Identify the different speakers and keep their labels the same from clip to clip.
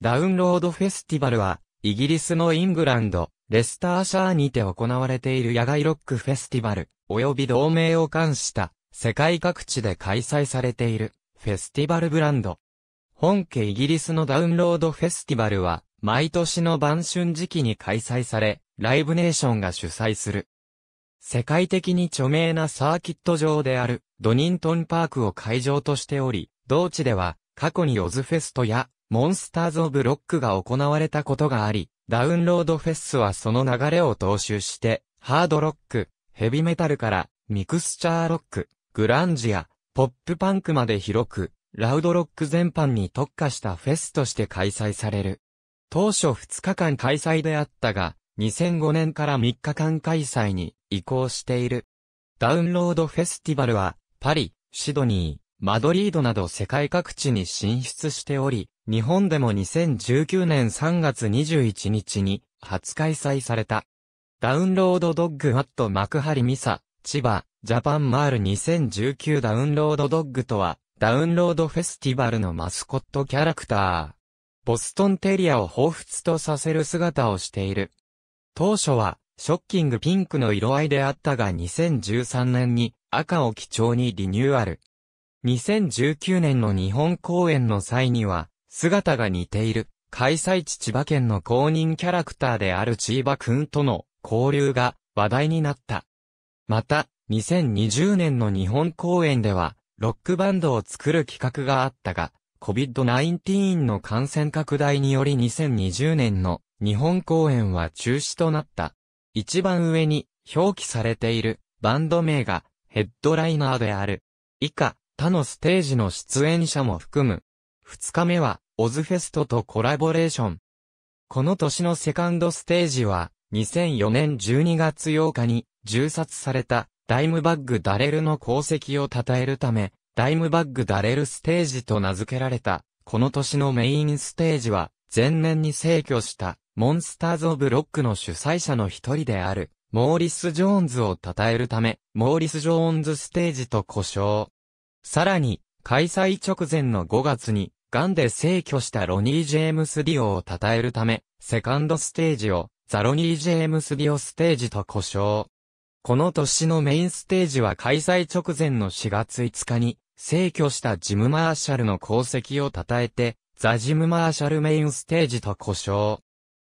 Speaker 1: ダウンロードフェスティバルは、イギリスのイングランド、レスターシャーにて行われている野外ロックフェスティバル、及び同盟を冠した、世界各地で開催されている、フェスティバルブランド。本家イギリスのダウンロードフェスティバルは、毎年の晩春時期に開催され、ライブネーションが主催する。世界的に著名なサーキット場である、ドニントンパークを会場としており、同地では、過去にオズフェストや、モンスターズ・オブ・ロックが行われたことがあり、ダウンロードフェスはその流れを踏襲して、ハードロック、ヘビメタルから、ミクスチャーロック、グランジア、ポップパンクまで広く、ラウドロック全般に特化したフェスとして開催される。当初2日間開催であったが、2005年から3日間開催に移行している。ダウンロードフェスティバルは、パリ、シドニー、マドリードなど世界各地に進出しており、日本でも2019年3月21日に初開催された。ダウンロードドッグアット幕張ミサ、千葉、ジャパンマール2019ダウンロードドッグとは、ダウンロードフェスティバルのマスコットキャラクター。ボストンテリアを彷彿とさせる姿をしている。当初は、ショッキングピンクの色合いであったが2013年に赤を基調にリニューアル。2019年の日本公演の際には、姿が似ている、開催地千葉県の公認キャラクターである千葉くんとの交流が話題になった。また、2020年の日本公演では、ロックバンドを作る企画があったが、COVID-19 の感染拡大により2020年の日本公演は中止となった。一番上に表記されているバンド名がヘッドライナーである。以下、他のステージの出演者も含む2日目は、オズフェストとコラボレーション。この年のセカンドステージは、2004年12月8日に、銃殺された、ダイムバッグダレルの功績を称えるため、ダイムバッグダレルステージと名付けられた、この年のメインステージは、前年に逝去した、モンスターズ・オブ・ロックの主催者の一人である、モーリス・ジョーンズを称えるため、モーリス・ジョーンズステージと呼称。さらに、開催直前の5月に、ガンで逝去したロニー・ジェームス・ディオを称えるため、セカンドステージをザ・ロニー・ジェームス・ディオステージと呼称。この年のメインステージは開催直前の4月5日に、逝去したジム・マーシャルの功績を称えて、ザ・ジム・マーシャルメインステージと呼称。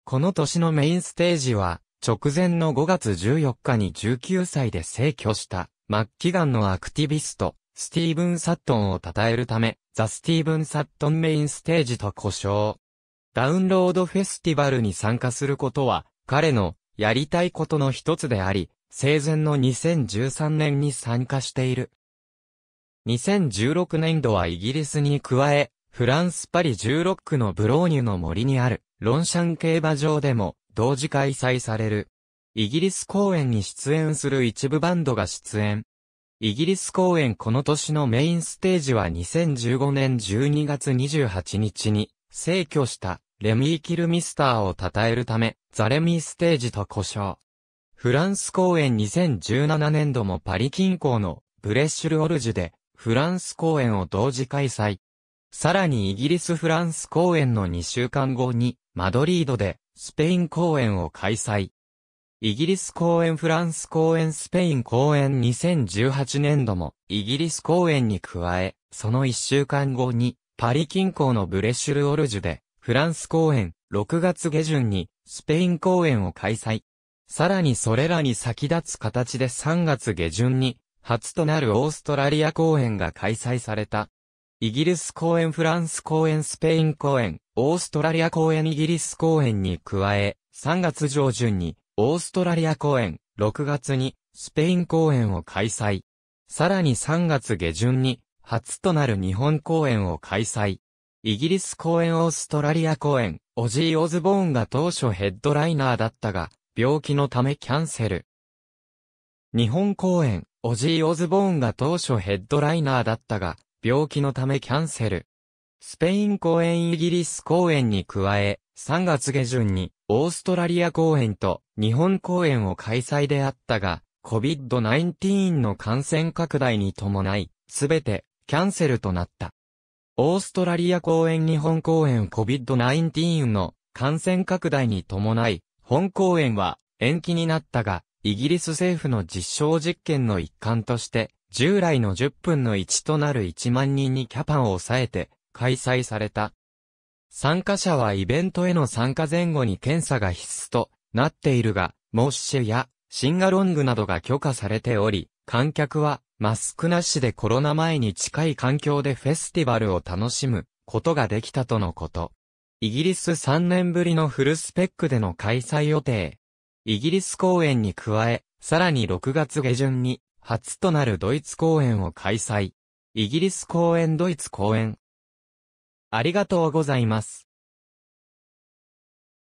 Speaker 1: この年のメインステージは、直前の5月14日に19歳で逝去した、末期ガンのアクティビスト、スティーブン・サットンを称えるため、ザ・スティーブン・サットンメインステージと呼称。ダウンロードフェスティバルに参加することは、彼のやりたいことの一つであり、生前の2013年に参加している。2016年度はイギリスに加え、フランスパリ16区のブローニュの森にある、ロンシャン競馬場でも、同時開催される。イギリス公演に出演する一部バンドが出演。イギリス公演この年のメインステージは2015年12月28日に、逝去したレミー・キルミスターを称えるため、ザレミーステージと呼称。フランス公演2017年度もパリ近郊のブレッシュル・オルジュで、フランス公演を同時開催。さらにイギリス・フランス公演の2週間後に、マドリードで、スペイン公演を開催。イギリス公演フランス公演スペイン公演2018年度もイギリス公演に加え、その1週間後にパリ近郊のブレシュルオルジュでフランス公演6月下旬にスペイン公演を開催。さらにそれらに先立つ形で3月下旬に初となるオーストラリア公演が開催された。イギリス公演フランス公演スペイン公演、オーストラリア公演イギリス公演に加え、3月上旬にオーストラリア公演、6月にスペイン公演を開催。さらに3月下旬に初となる日本公演を開催。イギリス公演オーストラリア公演、オジー・オズボーンが当初ヘッドライナーだったが、病気のためキャンセル。日本公演、オジー・オズボーンが当初ヘッドライナーだったが、病気のためキャンセル。スペイン公演イギリス公演に加え、3月下旬にオーストラリア公演と日本公演を開催であったが、COVID-19 の感染拡大に伴い、すべてキャンセルとなった。オーストラリア公演日本公演 COVID-19 の感染拡大に伴い、本公演は延期になったが、イギリス政府の実証実験の一環として、従来の10分の1となる1万人にキャパを抑えて開催された。参加者はイベントへの参加前後に検査が必須となっているが、モッシュやシンガロングなどが許可されており、観客はマスクなしでコロナ前に近い環境でフェスティバルを楽しむことができたとのこと。イギリス3年ぶりのフルスペックでの開催予定。イギリス公演に加え、さらに6月下旬に初となるドイツ公演を開催。イギリス公演ドイツ公演ありがとうございます。